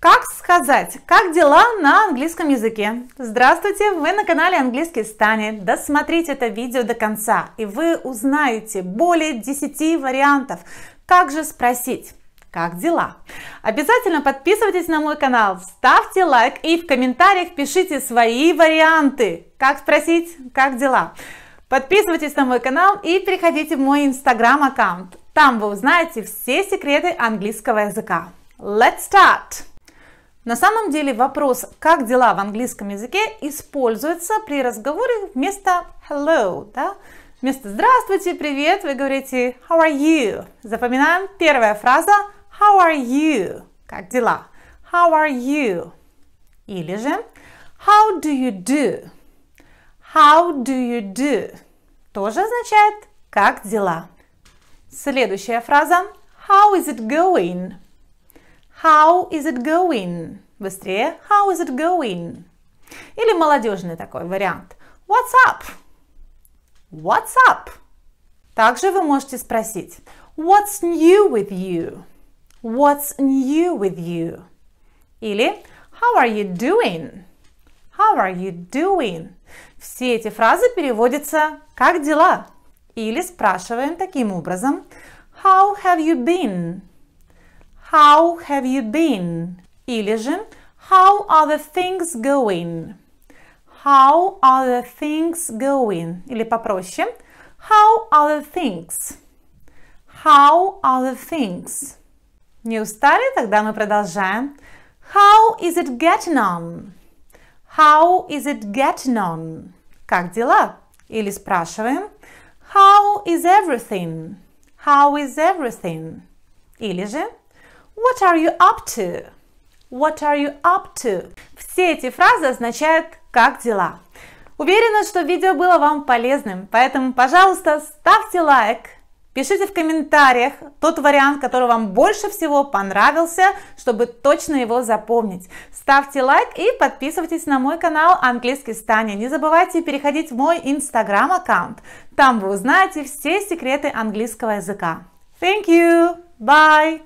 Как сказать, как дела на английском языке? Здравствуйте, вы на канале Английский станет. Досмотрите это видео до конца, и вы узнаете более 10 вариантов, как же спросить как дела? Обязательно подписывайтесь на мой канал, ставьте лайк и в комментариях пишите свои варианты, как спросить, как дела. Подписывайтесь на мой канал и переходите в мой инстаграм аккаунт. Там вы узнаете все секреты английского языка. Let's start! На самом деле вопрос «как дела» в английском языке используется при разговоре вместо hello, да? Вместо «здравствуйте», «привет» вы говорите «how are you?». Запоминаем первая фраза «how are you?», «как дела?», «how are you?». Или же «how do you do?», «how do you do?». Тоже означает «как дела?». Следующая фраза «how is it going?». How is it going? Быстрее. How is it going? Или молодежный такой вариант. What's up? What's up? Также вы можете спросить What's new with you? What's new with you? Или How are you doing? How are you doing? Все эти фразы переводятся «Как дела?» или спрашиваем таким образом How have you been? How have you been? Или же How are the things going? How are the things going? Или попроще. How are the things? How are the things? Не устали? Тогда мы продолжаем. How is it getting on? How is it getting on? Как дела? Или спрашиваем. How is everything? How is everything? Или же What are you up to? What are you up to? Все эти фразы означают «как дела?». Уверена, что видео было вам полезным, поэтому, пожалуйста, ставьте лайк, пишите в комментариях тот вариант, который вам больше всего понравился, чтобы точно его запомнить. Ставьте лайк и подписывайтесь на мой канал «Английский с Не забывайте переходить в мой инстаграм-аккаунт. Там вы узнаете все секреты английского языка. Thank you! Bye!